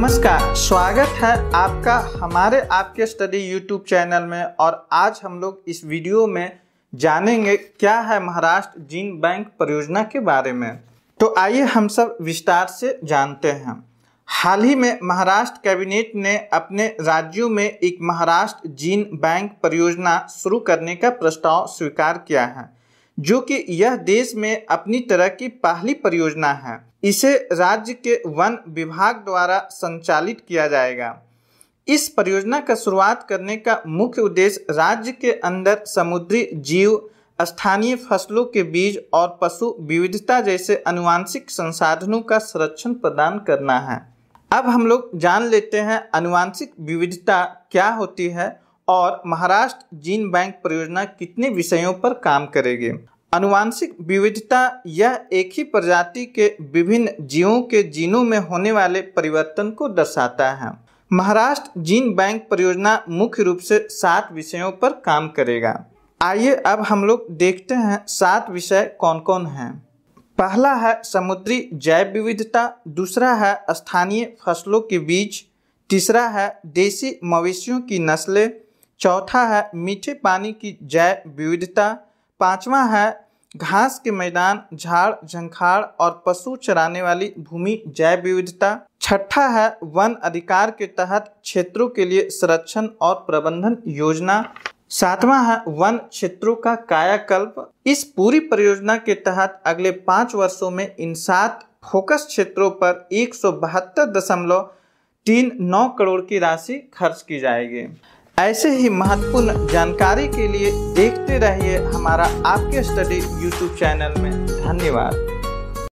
नमस्कार स्वागत है आपका हमारे आपके स्टडी यूट्यूब चैनल में और आज हम लोग इस वीडियो में जानेंगे क्या है महाराष्ट्र जीन बैंक परियोजना के बारे में तो आइए हम सब विस्तार से जानते हैं हाल ही में महाराष्ट्र कैबिनेट ने अपने राज्यों में एक महाराष्ट्र जीन बैंक परियोजना शुरू करने का प्रस्ताव स्वीकार किया है जो कि यह देश में अपनी तरह की पहली परियोजना है इसे राज्य के वन विभाग द्वारा संचालित किया जाएगा इस परियोजना का शुरुआत करने का मुख्य उद्देश्य राज्य के अंदर समुद्री जीव स्थानीय फसलों के बीज और पशु विविधता जैसे अनुवांशिक संसाधनों का संरक्षण प्रदान करना है अब हम लोग जान लेते हैं अनुवांशिक विविधता क्या होती है और महाराष्ट्र जीन बैंक परियोजना कितने विषयों पर काम करेगी अनुवांशिक विविधता यह एक ही प्रजाति के विभिन्न जीवों के जीनों में होने वाले परिवर्तन को दर्शाता है महाराष्ट्र जीन बैंक परियोजना मुख्य रूप से सात विषयों पर काम करेगा आइए अब हम लोग देखते हैं सात विषय कौन कौन हैं पहला है समुद्री जैव विविधता दूसरा है स्थानीय फसलों के बीज तीसरा है देसी मवेशियों की नस्लें चौथा है मीठे पानी की जैव विविधता पांचवा है घास के मैदान झाड़ झंखाड़ और पशु चराने वाली भूमि जैव विविधता छठा है वन अधिकार के तहत क्षेत्रों के लिए संरक्षण और प्रबंधन योजना सातवां है वन क्षेत्रों का कायाकल्प इस पूरी परियोजना के तहत अगले पांच वर्षों में इन सात फोकस क्षेत्रों पर एक सौ बहत्तर दशमलव तीन नौ करोड़ की राशि खर्च की जाएगी ऐसे ही महत्वपूर्ण जानकारी के लिए देखते रहिए हमारा आपके स्टडी यूट्यूब चैनल में धन्यवाद